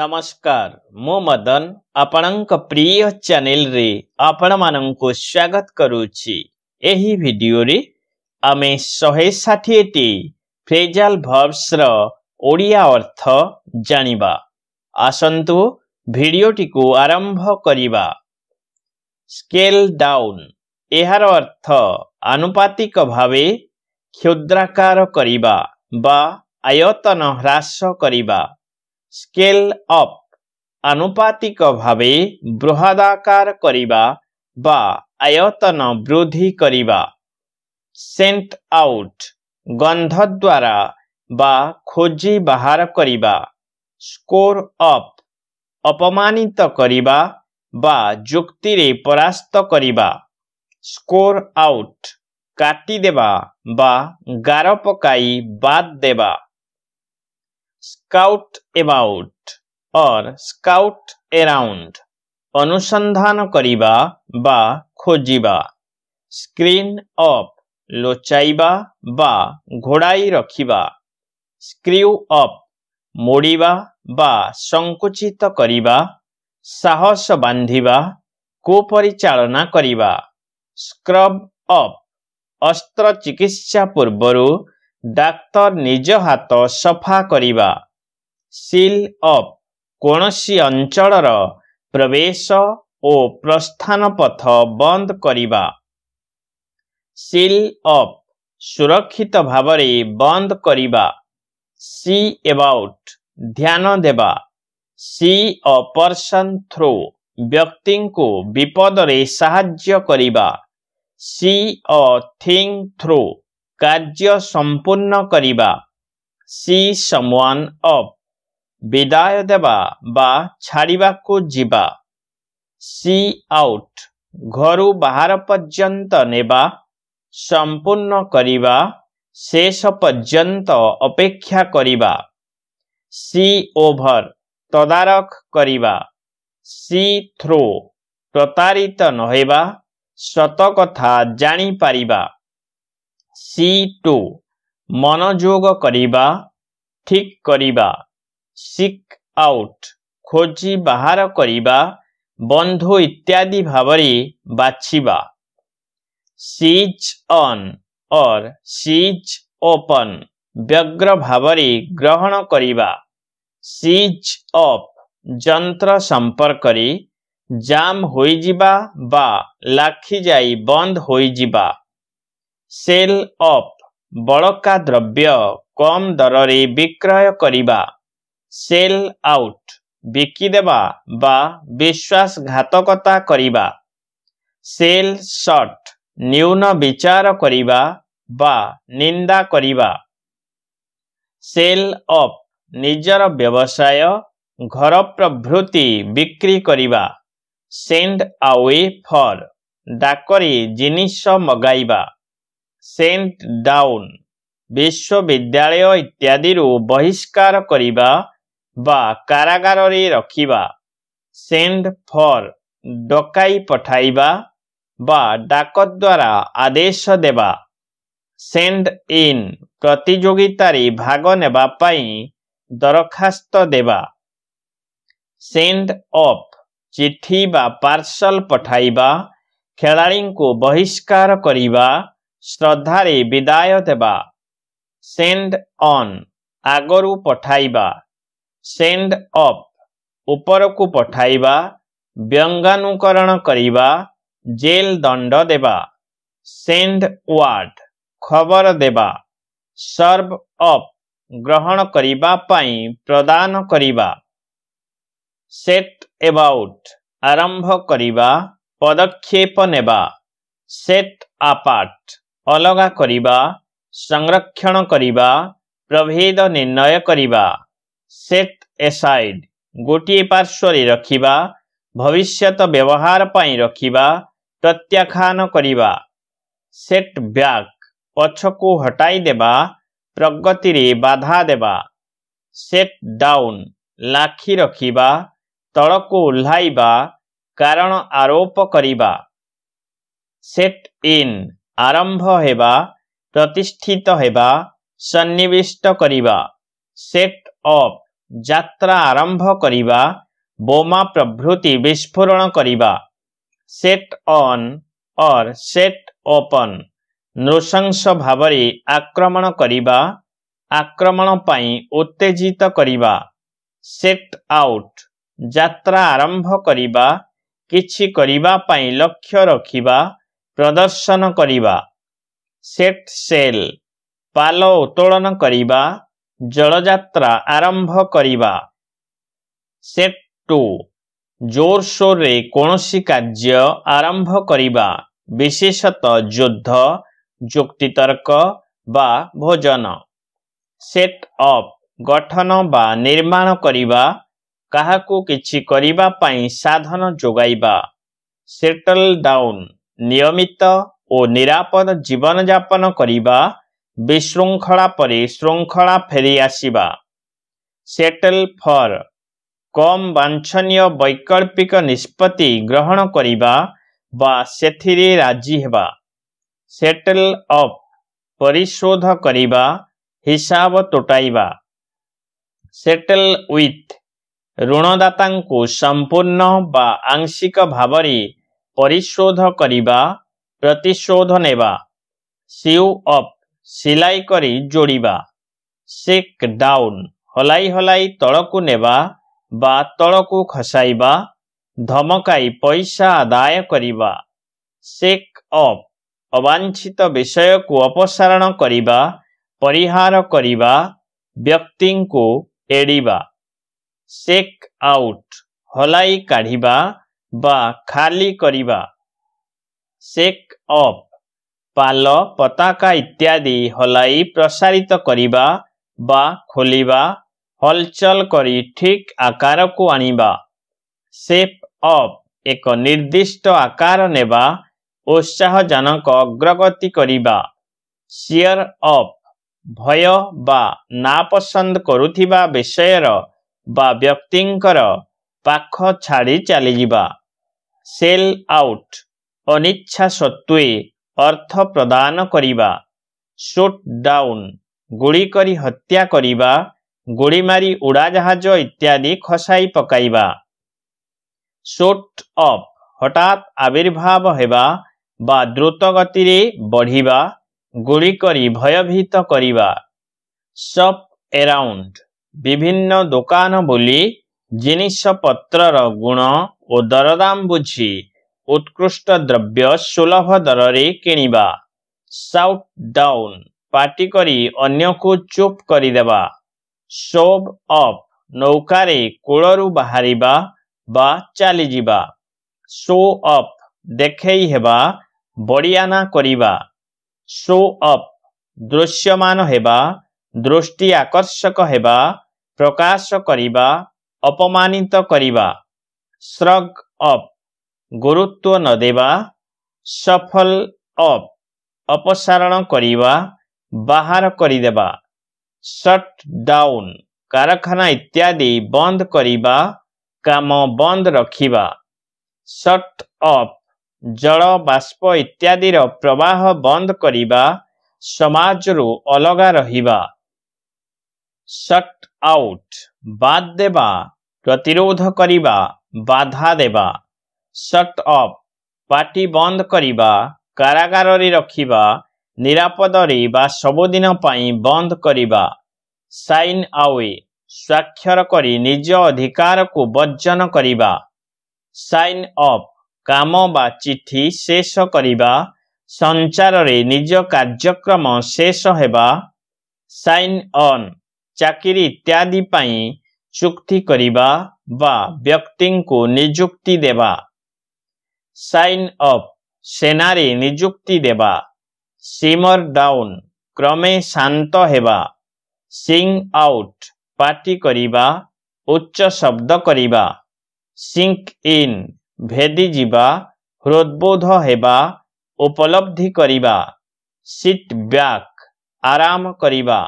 ନମସ୍କାର ମୁଁ ମଦନ ଆପଣଙ୍କ ପ୍ରିୟ ଚ୍ୟାନେଲରେ ଆପଣମାନଙ୍କୁ ସ୍ୱାଗତ କରୁଛି ଏହି ଭିଡ଼ିଓରେ ଆମେ ଶହେ ଷାଠିଏଟି ଫ୍ରେଜାଲ ଭର୍ବ୍ସର ଓଡ଼ିଆ ଅର୍ଥ ଜାଣିବା ଆସନ୍ତୁ ଭିଡ଼ିଓଟିକୁ ଆରମ୍ଭ କରିବା ସ୍କେଲ୍ ଡାଉନ୍ ଏହାର ଅର୍ଥ ଆନୁପାତିକ ଭାବେ କ୍ଷୁଦ୍ରାକାର କରିବା ବା ଆୟତନ ହ୍ରାସ କରିବା ସ୍କେଲ ଅପ୍ ଆନୁପାତିକ ଭାବେ ବୃହଦାକାର କରିବା ବା ଆୟତନ ବୃଦ୍ଧି କରିବା ସେଣ୍ଟ ଆଉଟ୍ ଗନ୍ଧ ଦ୍ୱାରା ବା ଖୋଜି ବାହାର କରିବା ସ୍କୋର ଅପ୍ ଅପମାନିତ କରିବା ବା ଯୁକ୍ତିରେ ପରାସ୍ତ କରିବା ସ୍କୋର ଆଉଟ୍ କାଟିଦେବା ବା ଗାର ପକାଇ ବାଦ୍ ଦେବା scout about or scout around ଅନୁସନ୍ଧାନ କରିବା ବା ଖୋଜିବା ସ୍କ୍ରିନ୍ ଅପ୍ ଲୋଚାଇବା ବା ଘୋଡ଼ାଇ ରଖିବା ସ୍କ୍ରିୟୁ ଅପ୍ ମୋଡ଼ିବା ବା ସଙ୍କୁଚିତ କରିବା ସାହସ ବାନ୍ଧିବା କୁପରିଚାଳନା କରିବା ସ୍କ୍ରବ୍ ଅପ୍ ଅସ୍ତ୍ର ଚିକିତ୍ସା ପୂର୍ବରୁ ଡାକ୍ତର ନିଜ ହାତ ସଫା କରିବା ସିଲ୍ ଅପ୍ କୌଣସି ଅଞ୍ଚଳର ପ୍ରବେଶ ଓ ପ୍ରସ୍ଥାନ ପଥ ବନ୍ଦ କରିବା ସିଲ୍ ଅପ୍ ସୁରକ୍ଷିତ ଭାବରେ ବନ୍ଦ କରିବା ସି ଏବାଉଟ୍ ଧ୍ୟାନ ଦେବା ସି ଅ ପର୍ସନ୍ ଥ୍ରୁ ବ୍ୟକ୍ତିଙ୍କୁ ବିପଦରେ ସାହାଯ୍ୟ କରିବା ସି ଅ ଥିଙ୍କ ଥ୍ରୋ କାର୍ଯ୍ୟ ସମ୍ପୂର୍ଣ୍ଣ କରିବା ସି ସମୱାନ୍ ଅଫ୍ ବିଦାୟ ଦେବା ବା ଛାଡ଼ିବାକୁ ଯିବା ସି ଆଉଟ୍ ଘରୁ ବାହାର ପର୍ଯ୍ୟନ୍ତ ନେବା ସମ୍ପୂର୍ଣ୍ଣ କରିବା ଶେଷ ପର୍ଯ୍ୟନ୍ତ ଅପେକ୍ଷା କରିବା ସି ଓଭର ତଦାରଖ କରିବା ସି ଥ୍ରୋ ପ୍ରତାରିତ ନ ହେବା ସତକଥା ଜାଣିପାରିବା সি টু মনোযোগ করিবা ঠিক করিবা সিক আউট খোঁজি বাହାର କରିବା বন্ধু ইত্যাদি ভাବରେ বাছিবা seize on or seize upon ব্যগ্র ভাବରେ গ্রহণ କରିବା সিজ অফ যন্ত্র সম্পর্করে জাম হয়ে যা বা লাখি যাই বন্ধ হয়ে যা ସେଲ୍ ଅପ୍ ବଳକା ଦ୍ରବ୍ୟ କମ୍ ଦରରେ ବିକ୍ରୟ କରିବା ସେଲ୍ ଆଉଟ୍ ବିକିଦେବା ବା ବିଶ୍ୱାସଘାତକତା କରିବା ସେଲ୍ ସର୍ଟ ନ୍ୟୁନ ବିଚାର କରିବା ବା ନିନ୍ଦା କରିବା ସେଲ୍ ଅପ୍ ନିଜର ବ୍ୟବସାୟ ଘର ପ୍ରଭୃତି ବିକ୍ରି କରିବା ସେଣ୍ଡ ଆୱେ ଫର୍ ଡାକରେ ଜିନିଷ ମଗାଇବା ସେଣ୍ଟ ଡାଉନ୍ ବିଶ୍ୱବିଦ୍ୟାଳୟ ଇତ୍ୟାଦିରୁ ବହିଷ୍କାର କରିବା ବା କାରାଗାରରେ ରଖିବା ସେଣ୍ଟ ଫର୍ ଡକାଇ ପଠାଇବା ବା ଡାକ ଦ୍ୱାରା ଆଦେଶ ଦେବା ସେଣ୍ଟ ଇନ୍ ପ୍ରତିଯୋଗିତାରେ ଭାଗ ନେବା ପାଇଁ ଦରଖାସ୍ତ ଦେବା ସେଣ୍ଟ ଅପ୍ ଚିଠି ବା ପାର୍ସଲ ପଠାଇବା ଖେଳାଳିଙ୍କୁ ବହିଷ୍କାର କରିବା ଶ୍ରଦ୍ଧାରେ ବିଦାୟ ଦେବା ସେଣ୍ଡ ଅନ୍ ଆଗରୁ ପଠାଇବା ସେଣ୍ଡ ଅପ୍ ଉପରକୁ ପଠାଇବା ବ୍ୟଙ୍ଗାନୁକରଣ କରିବା ଜେଲ୍ ଦଣ୍ଡ ଦେବା ସେଣ୍ଡ ୱାର୍ଡ ଖବର ଦେବା ସର୍ଭ ଅପ୍ ଗ୍ରହଣ କରିବା ପାଇଁ ପ୍ରଦାନ କରିବା ସେଟ୍ ଏବାଉଟ୍ ଆରମ୍ଭ କରିବା ପଦକ୍ଷେପ ନେବା ସେଟ୍ ଆପାର୍ଟ ଅଲଗା କରିବା ସଂରକ୍ଷଣ କରିବା ପ୍ରଭେଦ ନିର୍ଣ୍ଣୟ କରିବା ସେଟ୍ ଏସାଇଡ୍ ଗୋଟିଏ ପାର୍ଶ୍ୱରେ ରଖିବା ଭବିଷ୍ୟତ ବ୍ୟବହାର ପାଇଁ ରଖିବା ପ୍ରତ୍ୟାଖ୍ୟାନ କରିବା ସେଟ୍ ବ୍ୟାକ୍ ପଛକୁ ହଟାଇ ଦେବା ପ୍ରଗତିରେ ବାଧା ଦେବା ସେଟ୍ ଡାଉନ୍ ଲାଖି ରଖିବା ତଳକୁ ଓହ୍ଲାଇବା କାରଣ ଆରୋପ କରିବା ସେଟ୍ ଇନ୍ ଆରମ୍ଭ ହେବା ପ୍ରତିଷ୍ଠିତ ହେବା ସନ୍ନିବିଷ୍ଟ କରିବା ସେଟ୍ ଅଫ୍ ଯାତ୍ରା ଆରମ୍ଭ କରିବା ବୋମା ପ୍ରଭୃତି ବିସ୍ଫୋରଣ କରିବା set on or set upon ନୃଶଂସ ଭାବରେ ଆକ୍ରମଣ କରିବା ଆକ୍ରମଣ ପାଇଁ ଉତ୍ତେଜିତ କରିବା ସେଟ୍ ଆଉଟ୍ ଯାତ୍ରା ଆରମ୍ଭ କରିବା କିଛି କରିବା ପାଇଁ ଲକ୍ଷ୍ୟ ରଖିବା ପ୍ରଦର୍ଶନ କରିବା ସେଟ୍ ସେଲ୍ ପାଲ ଉତ୍ତୋଳନ କରିବା ଜଳଯାତ୍ରା ଆରମ୍ଭ କରିବା ସେଟ୍ ଟୁ ଜୋରସୋରରେ କୌଣସି କାର୍ଯ୍ୟ ଆରମ୍ଭ କରିବା ବିଶେଷତଃ ଯୁଦ୍ଧ ଯୁକ୍ତିତର୍କ ବା ଭୋଜନ ସେଟ୍ ଅପ୍ ଗଠନ ବା ନିର୍ମାଣ କରିବା କାହାକୁ କିଛି କରିବା ପାଇଁ ସାଧନ ଯୋଗାଇବା ସେଟଲ୍ ଡାଉନ୍ ନିୟମିତ ଓ ନିରାପଦ ଜୀବନଯାପନ କରିବା ବିଶୃଙ୍ଖଳା ପରେ ଶୃଙ୍ଖଳା ଫେରି ଆସିବା ସେଟଲ୍ ଫର୍ କମ୍ ବାଞ୍ଛନୀୟ ବୈକଳ୍ପିକ ନିଷ୍ପତ୍ତି ଗ୍ରହଣ କରିବା ବା ସେଥିରେ ରାଜି ହେବା ସେଟଲ୍ ଅପ୍ ପରିଶୋଧ କରିବା ହିସାବ ତୋଟାଇବା ସେଟଲ୍ ୱିଥ୍ ଋଣଦାତାଙ୍କୁ ସମ୍ପୂର୍ଣ୍ଣ ବା ଆଂଶିକ ଭାବରେ ପରିଶୋଧ କରିବା ପ୍ରତିଶୋଧ ନେବା ସିଉ ଅପ୍ ସିଲାଇ କରି ଯୋଡ଼ିବା ସିକ୍ ଡାଉନ୍ ହଲାଇ ହଲାଇ ତଳକୁ ନେବା ବା ତଳକୁ ଖସାଇବା ଧମକାଇ ପଇସା ଆଦାୟ କରିବା ସିକ୍ ଅପ୍ ଅବାଞ୍ଛିତ ବିଷୟକୁ ଅପସାରଣ କରିବା ପରିହାର କରିବା ବ୍ୟକ୍ତିଙ୍କୁ ଏଡ଼ିବା ସେକ୍ ଆଉଟ୍ ହଲାଇ କାଢ଼ିବା বা ଖାଲି କରିବା ସେକ୍ ଅପ୍ ପାଲ ପତାକା ଇତ୍ୟାଦି ହଲାଇ ପ୍ରସାରିତ କରିବା ବା ଖୋଲିବା ହଲଚଲ କରି ଠିକ୍ ଆକାରକୁ ଆଣିବା ସେପ୍ ଅପ୍ ଏକ ନିର୍ଦ୍ଦିଷ୍ଟ ଆକାର ନେବା ଉତ୍ସାହଜନକ ଅଗ୍ରଗତି କରିବା ସିୟର ଅପ୍ ଭୟ ବା ନାପସନ୍ଦ କରୁଥିବା ବିଷୟର ବା ବ୍ୟକ୍ତିଙ୍କର ପାଖ ଛାଡ଼ି ଚାଲିଯିବା ସେଲ୍ ଆଉଟ୍ ଅନିଚ୍ଛା ସତ୍ତ୍ୱେ ଅର୍ଥ ପ୍ରଦାନ କରିବା ସୁଟ୍ ଡାଉନ୍ ଗୁଳି କରି ହତ୍ୟା କରିବା ଗୁଳିମାରି ଉଡ଼ାଜାହାଜ ଇତ୍ୟାଦି ଖସାଇ ପକାଇବା ସୁଟ୍ ଅଫ୍ ହଠାତ୍ ଆବିର୍ଭାବ ହେବା ବା ଦ୍ରୁତଗତିରେ ବଢ଼ିବା ଗୁଳି କରି ଭୟଭୀତ କରିବା ସପ୍ ଏରାଉଣ୍ଡ ବିଭିନ୍ନ ଦୋକାନ ବୁଲି ଜିନିଷପତ୍ରର ଗୁଣ ଓ ଦରଦାମ ବୁଝି ଉତ୍କୃଷ୍ଟ ଦ୍ରବ୍ୟ ସୁଲଭ ଦରରେ କିଣିବା ସାଉଟ୍ ଡାଉନ୍ ପାଟି କରି ଅନ୍ୟକୁ ଚୁପ୍ କରିଦେବା ସୋବ୍ ଅପ୍ ନୌକାରେ କୂଳରୁ ବାହାରିବା ବା ଚାଲିଯିବା ସୋ ଅପ୍ ଦେଖେଇ ହେବା ବଡ଼ିଆନା କରିବା ସୋ ଅପ୍ ଦୃଶ୍ୟମାନ ହେବା ଦୃଷ୍ଟି ଆକର୍ଷକ ହେବା ପ୍ରକାଶ କରିବା ଅପମାନିତ କରିବା ଶ୍ରଗ୍ ଅପ୍ ଗୁରୁତ୍ୱ ନ ଦେବା ସଫଲ ଅପ୍ ଅପସାରଣ କରିବା ବାହାର କରିଦେବା ସଟ୍ ଡାଉନ୍ କାରଖାନା ଇତ୍ୟାଦି ବନ୍ଦ କରିବା କାମ ବନ୍ଦ ରଖିବା ସଟ୍ ଅଫ୍ ଜଳ ବାଷ୍ପ ଇତ୍ୟାଦିର ପ୍ରବାହ ବନ୍ଦ କରିବା ସମାଜରୁ ଅଲଗା ରହିବା ସଟ୍ ଆଉଟ୍ ବାଦ୍ ଦେବା ପ୍ରତିରୋଧ କରିବା ବାଧା ଦେବା ସଟ୍ ଅଫ୍ ପାଟି ବନ୍ଦ କରିବା କାରାଗାରରେ ରଖିବା ନିରାପଦରେ ବା ସବୁଦିନ ପାଇଁ ବନ୍ଦ କରିବା ସାଇନ୍ ଆୱେ ସ୍ୱାକ୍ଷର କରି ନିଜ ଅଧିକାରକୁ ବର୍ଜନ କରିବା ସାଇନ୍ ଅଫ୍ କାମ ବା ଚିଠି ଶେଷ କରିବା ସଞ୍ଚାରରେ ନିଜ କାର୍ଯ୍ୟକ୍ରମ ଶେଷ ହେବା ସାଇନ୍ ଅନ୍ ଚାକିରି ଇତ୍ୟାଦି ପାଇଁ ଚୁକ୍ତି କରିବା व्यक्ति को निजुक्ति देवा साइन अप सेनारे निजुक्ति देवा सीमर डाउन क्रमे शांत होगा सिंग आउट पार्टी करवा उच्च शब्द करवा सिंक इन भेदी जीवा हृदबोध होगा उपलब्धि करवा सीट बैक आराम करवा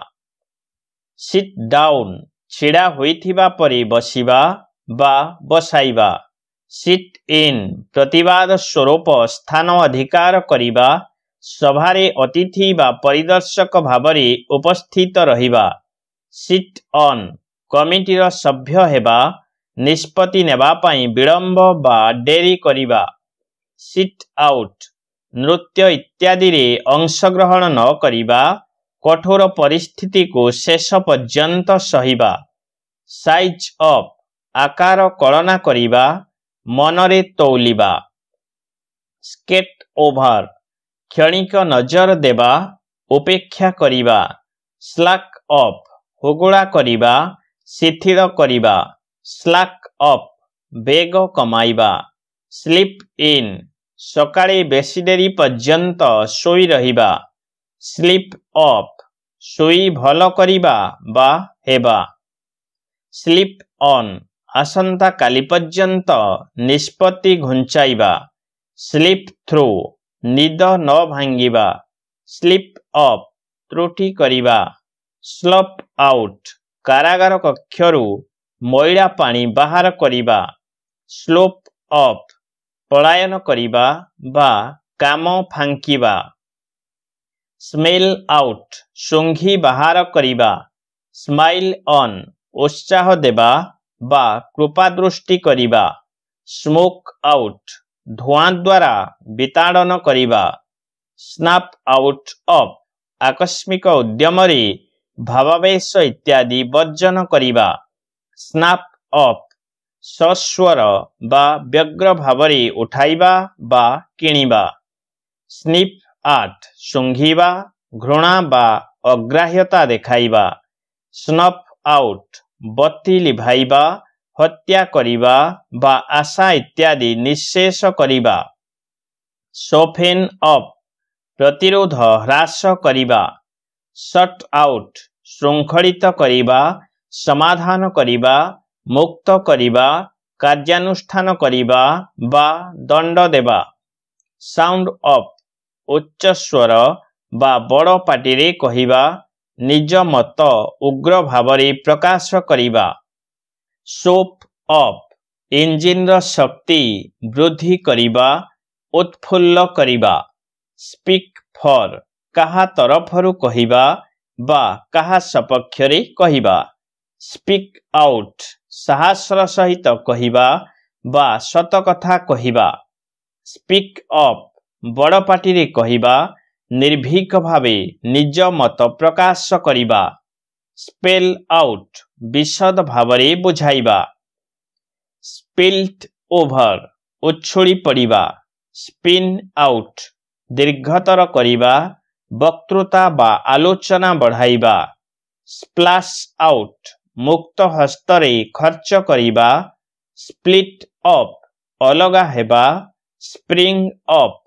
सीट डाउन छिड़ा होता परी बसवा ବା ବସାଇବା ସିଟ୍ ଇନ୍ ପ୍ରତିବାଦ ସ୍ୱରୂପ ସ୍ଥାନ ଅଧିକାର କରିବା ସଭାରେ ଅତିଥି ବା ପରିଦର୍ଶକ ଭାବରେ ଉପସ୍ଥିତ ରହିବା ସିଟ୍ ଅନ୍ କମିଟିର ସଭ୍ୟ ହେବା ନିଷ୍ପତ୍ତି ନେବା ପାଇଁ ବିଳମ୍ବ ବା ଡେରି କରିବା ସିଟ୍ ଆଉଟ୍ ନୃତ୍ୟ ଇତ୍ୟାଦିରେ ଅଂଶଗ୍ରହଣ ନ କରିବା କଠୋର ପରିସ୍ଥିତିକୁ ଶେଷ ପର୍ଯ୍ୟନ୍ତ ସହିବା ସାଇଜ୍ ଅପ୍ ଆକାର କଳନା କରିବା ମନରେ ତୌଲିବା ସ୍କେଟ୍ ଓଭର କ୍ଷଣିକ ନଜର ଦେବା ଉପେକ୍ଷା କରିବା ସ୍ଲାକ୍ ଅପ୍ ହୁଗୁଳା କରିବା ଶିଥିଳ କରିବା ସ୍ଲାକ୍ ଅପ୍ ବେଗ କମାଇବା ସ୍ଲିପ୍ ଇନ୍ ସକାଳେ ବେଶୀ ଡେରି ପର୍ଯ୍ୟନ୍ତ ଶୋଇ ରହିବା ସ୍ଲିପ୍ ଅପ୍ ଶୋଇ ଭଲ କରିବା ବା ହେବା ସ୍ଲିପ୍ ଅନ୍ ଆସନ୍ତାକାଲି ପର୍ଯ୍ୟନ୍ତ ନିଷ୍ପତ୍ତି ଘୁଞ୍ଚାଇବା ସ୍ଲିପ୍ ଥ୍ରୁ ନିଦ ନ ଭାଙ୍ଗିବା ସ୍ଲିପ୍ ଅପ୍ ତ୍ରୁଟି କରିବା ସ୍ଲପ୍ ଆଉଟ୍ କାରାଗାର କକ୍ଷରୁ ମଇଳା ପାଣି ବାହାର କରିବା ସ୍ଲୋପ୍ ଅପ୍ ପଳାୟନ କରିବା ବା କାମ ଫାଙ୍କିବା ସ୍ମେଲ୍ ଆଉଟ୍ ଶୁଙ୍ଘି ବାହାର କରିବା ସ୍ମାଇଲ୍ ଅନ୍ ଉତ୍ସାହ ଦେବା ବା କୃପା ଦୃଷ୍ଟି କରିବା ସ୍ମୋକ୍ ଆଉଟ୍ ଧୂଆଁ ଦ୍ୱାରା ବିତାଡ଼ନ କରିବା ସ୍ନାପ୍ ଆଉଟ୍ ଅଫ୍ ଆକସ୍ମିକ ଉଦ୍ୟମରେ ଭାବାବେଶ ଇତ୍ୟାଦି ବର୍ଜନ କରିବା ସ୍ନାପ୍ ଅଫ୍ ସସ୍ୱର ବା ବ୍ୟଗ୍ର ଭାବରେ ଉଠାଇବା ବା କିଣିବା ସ୍ନିପ୍ ଆଟ୍ ଶୁଙ୍ଘିବା ଘୃଣା ବା ଅଗ୍ରାହ୍ୟତା ଦେଖାଇବା ସ୍ନପ୍ ଆଉଟ୍ ବତି ଲିଭାଇବା ହତ୍ୟା କରିବା ବା ଆଶା ଇତ୍ୟାଦି ନିଶେଷ କରିବା ସୋଫେନ୍ ଅପ୍ ପ୍ରତିରୋଧ ହ୍ରାସ କରିବା ସଟ୍ ଆଉଟ୍ ଶୃଙ୍ଖଳିତ କରିବା ସମାଧାନ କରିବା ମୁକ୍ତ କରିବା କାର୍ଯ୍ୟାନୁଷ୍ଠାନ କରିବା ବା ଦଣ୍ଡ ଦେବା ସାଉଣ୍ଡ ଅଫ୍ ଉଚ୍ଚସ୍ୱର ବା ବଡ଼ ପାଟିରେ କହିବା ନିଜ ମତ ଉଗ୍ର ଭାବରେ ପ୍ରକାଶ କରିବା ସୋପ୍ ଅପ୍ ଇଞ୍ଜିନ୍ର ଶକ୍ତି ବୃଦ୍ଧି କରିବା ଉତ୍ଫୁଲ୍ଲ କରିବା ସ୍ପିକ୍ ଫର୍ କାହା ତରଫରୁ କହିବା ବା କାହା ସପକ୍ଷରେ କହିବା ସ୍ପିକ୍ ଆଉଟ୍ ସାହସର ସହିତ କହିବା ବା ସତକଥା କହିବା ସ୍ପିକ୍ ଅପ୍ ବଡ଼ ପାଟିରେ କହିବା ନିର୍ଭୀକ ଭାବେ ନିଜ ମତ ପ୍ରକାଶ କରିବା ସ୍ପେଲ୍ ଆଉଟ୍ ବିଶଦ ଭାବରେ ବୁଝାଇବା ସ୍ପିଲ୍ଟ ଓଭର ଉଛୁଳି ପଡ଼ିବା ସ୍ପିନ୍ ଆଉଟ୍ ଦୀର୍ଘତର କରିବା ବକ୍ତୃତା ବା ଆଲୋଚନା ବଢ଼ାଇବା ସ୍ପ୍ଲାସ୍ ଆଉଟ୍ ମୁକ୍ତ ହସ୍ତରେ ଖର୍ଚ୍ଚ କରିବା ସ୍ପ୍ଲିଟ୍ ଅପ୍ ଅଲଗା ହେବା ସ୍ପ୍ରିଙ୍ଗ ଅପ୍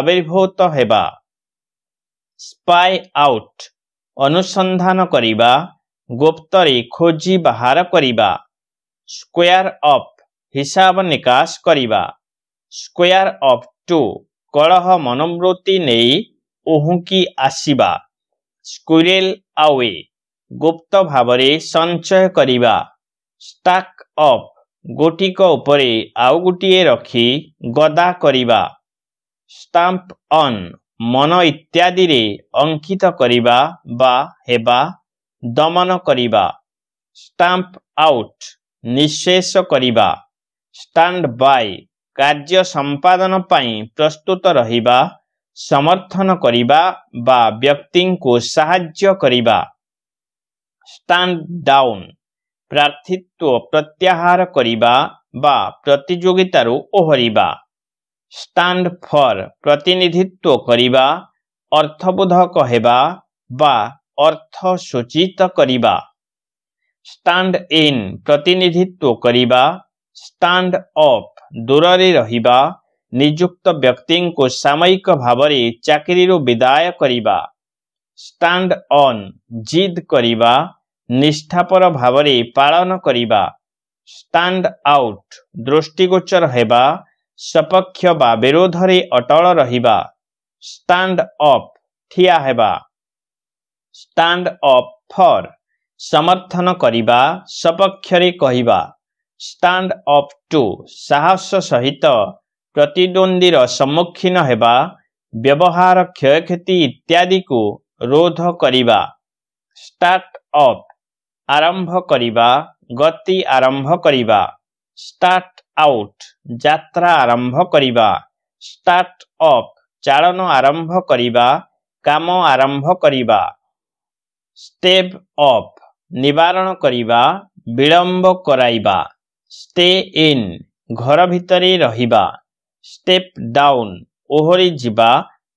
ଆବିର୍ଭୂତ ହେବା ସ୍ପାଇ ଆଉଟ୍ ଅନୁସନ୍ଧାନ କରିବା ଗୁପ୍ତରେ ଖୋଜି ବାହାର କରିବା ସ୍କୋୟାର ଅଫ୍ ହିସାବ ନିକାଶ କରିବା ସ୍କୋୟାର ଅଫ୍ ଟୁ କଳହ ମନୋବୃତ୍ତି ନେଇ ଉହୁଙ୍କି ଆସିବା ସ୍କୁରେଲ ଆୱେ ଗୁପ୍ତ ଭାବରେ ସଞ୍ଚୟ କରିବା ଷ୍ଟାକ୍ ଅଫ୍ ଗୋଟିକ ଉପରେ ଆଉ ଗୋଟିଏ ରଖି ଗଦା କରିବା ଷ୍ଟାମ୍ପ ଅନ୍ ମନ ଇତ୍ୟାଦିରେ ଅଙ୍କିତ କରିବା ବା ହେବା ଦମନ କରିବା ଷ୍ଟାମ୍ପ ଆଉଟ୍ ନିଶେଷ କରିବା ଷ୍ଟାଣ୍ଡ ବାଇ କାର୍ଯ୍ୟ ସମ୍ପାଦନ ପାଇଁ ପ୍ରସ୍ତୁତ ରହିବା ସମର୍ଥନ କରିବା ବା ବ୍ୟକ୍ତିଙ୍କୁ ସାହାଯ୍ୟ କରିବା ଷ୍ଟାଣ୍ଡ ଡାଉନ୍ ପ୍ରାର୍ଥୀତ୍ୱ ପ୍ରତ୍ୟାହାର କରିବା ବା ପ୍ରତିଯୋଗିତାରୁ ଓହରିବା ଷ୍ଟାଣ୍ଡ ଫର୍ ପ୍ରତିନିଧିତ୍ୱ କରିବା ଅର୍ଥବୋଧକ ହେବା ବା ଅର୍ଥ ସୂଚିତ କରିବା ଷ୍ଟାଣ୍ଡ ଇନ୍ ପ୍ରତିନିଧିତ୍ୱ କରିବା ଷ୍ଟାଣ୍ଡ ଅପ୍ ଦୂରରେ ରହିବା ନିଯୁକ୍ତ ବ୍ୟକ୍ତିଙ୍କୁ ସାମୟିକ ଭାବରେ ଚାକିରିରୁ ବିଦାୟ କରିବା ଷ୍ଟାଣ୍ଡ ଅନ୍ ଜିଦ୍ କରିବା ନିଷ୍ଠାପର ଭାବରେ ପାଳନ କରିବା ଷ୍ଟାଣ୍ଡ ଆଉଟ୍ ଦୃଷ୍ଟିଗୋଚର ହେବା ସପକ୍ଷ ବା ବିରୋଧରେ ଅଟଳ ରହିବା ଷ୍ଟାଣ୍ଡ ଅପ୍ ଠିଆ ହେବା ଷ୍ଟାଣ୍ଡ ଅପ୍ ଫର୍ ସମର୍ଥନ କରିବା ସପକ୍ଷରେ କହିବା ଷ୍ଟାଣ୍ଡ ଅପ୍ ଟୁ ସାହସ ସହିତ ପ୍ରତିଦ୍ୱନ୍ଦ୍ୱୀର ସମ୍ମୁଖୀନ ହେବା ବ୍ୟବହାର କ୍ଷୟକ୍ଷତି ଇତ୍ୟାଦିକୁ ରୋଧ କରିବା ଷ୍ଟାର୍ଟ ଅପ୍ ଆରମ୍ଭ କରିବା ଗତି ଆରମ୍ଭ କରିବା ଷ୍ଟାର୍ଟ ଆଉଟ୍ ଯାତ୍ରା ଆରମ୍ଭ କରିବା ଷ୍ଟାର୍ଟ ଅପ୍ ଚାଳନ ଆରମ୍ଭ କରିବା କାମ ଆରମ୍ଭ କରିବା ଷ୍ଟେପ୍ ଅପ୍ ନିବାରଣ କରିବା ବିଳମ୍ବ କରାଇବା ଷ୍ଟେ ଇନ୍ ଘର ଭିତରେ ରହିବା ଷ୍ଟେପ୍ ଡାଉନ୍ ଓହରି ଯିବା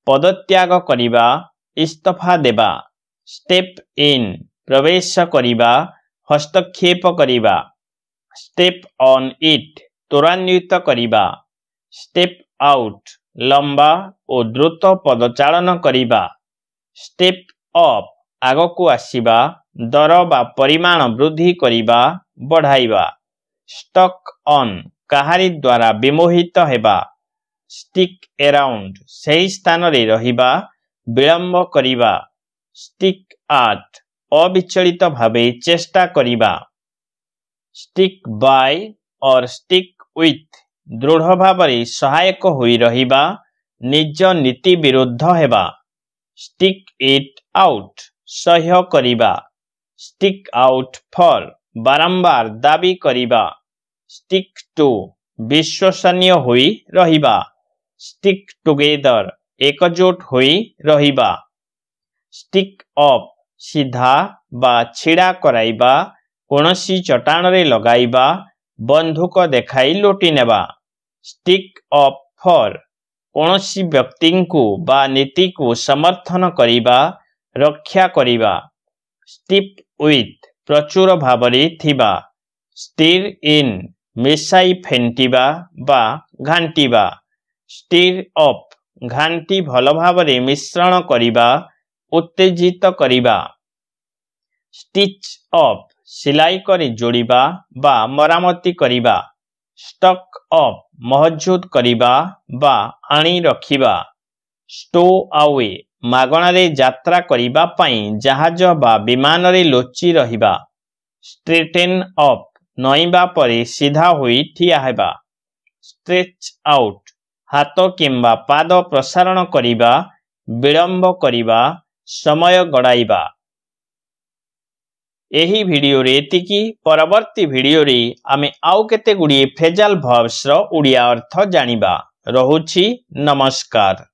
ପଦତ୍ୟାଗ କରିବା ଇସ୍ତଫା ଦେବା ଷ୍ଟେପ୍ ଇନ୍ ପ୍ରବେଶ କରିବା ହସ୍ତକ୍ଷେପ କରିବା ଷ୍ଟେପ୍ ଅନ୍ ଇଟ୍ ତ୍ୱରାନ୍ୱିତ କରିବା ଷ୍ଟେପ୍ ଆଉଟ୍ ଲମ୍ବା ଓ ଦ୍ରୁତ ପଦଚାଳନ କରିବା ଷ୍ଟେପ୍ ଅପ୍ ଆଗକୁ ଆସିବା ଦର ବା ପରିମାଣ ବୃଦ୍ଧି କରିବା ବଢ଼ାଇବା ଷ୍ଟକ୍ ଅନ୍ କାହାରି ଦ୍ୱାରା ବିମୋହିତ ହେବା ଷ୍ଟିକ୍ ଏରାଉଣ୍ଡ ସେହି ସ୍ଥାନରେ ରହିବା ବିଳମ୍ବ କରିବା ଷ୍ଟିକ୍ ଆଟ୍ ଅବିଚଳିତ ଭାବେ ଚେଷ୍ଟା କରିବା stick by or stick with ଦୃଢ଼ ଭାବରେ ସହାୟକ ହୋଇ ରହିବା ନିଜ ନୀତି ବିରୁଦ୍ଧ ହେବା ଷ୍ଟିକ୍ ଇଟ୍ ଆଉଟ୍ ସହ୍ୟ କରିବା ଷ୍ଟିକ୍ ଆଉଟ୍ ଫର୍ ବାରମ୍ବାର ଦାବି କରିବା ଷ୍ଟିକ୍ ଟୁ ବିଶ୍ୱସନୀୟ ହୋଇ ରହିବା ଷ୍ଟିକ୍ ଟୁଗେଦର ଏକଜୁଟ ହୋଇ ରହିବା ଷ୍ଟିକ୍ ଅପ୍ ସିଧା ବା ଛିଡ଼ା କରାଇବା କୌଣସି ଚଟାଣରେ ଲଗାଇବା ବନ୍ଧୁକ ଦେଖାଇ ଲୁଟି ନେବା ଷ୍ଟିକ୍ ଅଫ୍ ଫର୍ କୌଣସି ବ୍ୟକ୍ତିଙ୍କୁ ବା ନୀତିକୁ ସମର୍ଥନ କରିବା ରକ୍ଷା କରିବା ଷ୍ଟିପ୍ ୱିଥ୍ ପ୍ରଚୁର ଭାବରେ ଥିବା ଷ୍ଟିର୍ ଇନ୍ ମିଶାଇ ଫେଣ୍ଟିବା ବା ଘାଣ୍ଟିବା ଷ୍ଟିର୍ ଅପ୍ ଘାଣ୍ଟି ଭଲ ଭାବରେ ମିଶ୍ରଣ କରିବା ଉତ୍ତେଜିତ କରିବା ଷ୍ଟିଚ୍ ଅପ୍ ସିଲାଇ କରି ଯୋଡ଼ିବା ବା ମରାମତି କରିବା ଷ୍ଟକ୍ ଅପ୍ ମହଜୁଦ କରିବା ବା ଆଣି ରଖିବା ଷ୍ଟୋ ଆୱେ ମାଗଣାରେ ଯାତ୍ରା କରିବା ପାଇଁ ଜାହାଜ ବା ବିମାନରେ ଲୁଚି ରହିବା ଷ୍ଟ୍ରେଟେନ୍ ଅପ୍ ନଇଁବା ପରେ ସିଧା ହୋଇ ଠିଆ ହେବା ଷ୍ଟ୍ରେଚ୍ ଆଉଟ୍ ହାତ କିମ୍ବା ପାଦ ପ୍ରସାରଣ କରିବା ବିଳମ୍ବ କରିବା ସମୟ ଗଡ଼ାଇବା ଏହି ଭିଡ଼ିଓରେ ଏତିକି ପରବର୍ତ୍ତୀ ଭିଡ଼ିଓରେ ଆମେ ଆଉ କେତେ ଗୁଡ଼ିଏ ଫ୍ରେଜାଲ୍ ଭର୍ବ୍ସର ଓଡ଼ିଆ ଅର୍ଥ ଜାଣିବା ରହୁଛି ନମସ୍କାର